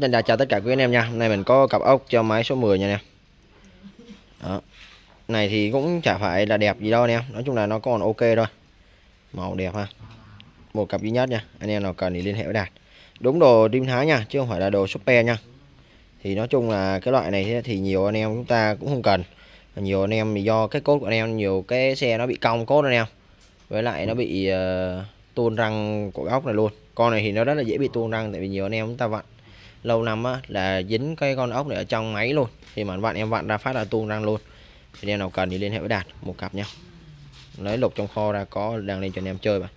xin chào chào tất cả quý anh em nha Hôm nay mình có cặp ốc cho máy số 10 nha anh Này thì cũng chả phải là đẹp gì đâu anh em Nói chung là nó còn ok thôi Màu đẹp ha Một cặp duy nhất nha Anh em nào cần thì liên hệ với Đạt Đúng đồ tim Thái nha Chứ không phải là đồ super nha Thì nói chung là cái loại này thì nhiều anh em chúng ta cũng không cần Nhiều anh em thì do cái cốt của anh em Nhiều cái xe nó bị cong cốt anh em Với lại nó bị uh, tuôn răng của ốc này luôn Con này thì nó rất là dễ bị tuôn răng Tại vì nhiều anh em chúng ta vặn lâu năm á, là dính cái con ốc này ở trong máy luôn thì mà bạn em vặn ra phát là tung răng luôn thì em nào cần thì liên hệ với đạt một cặp nhá lấy lục trong kho ra có đang lên cho anh em chơi mà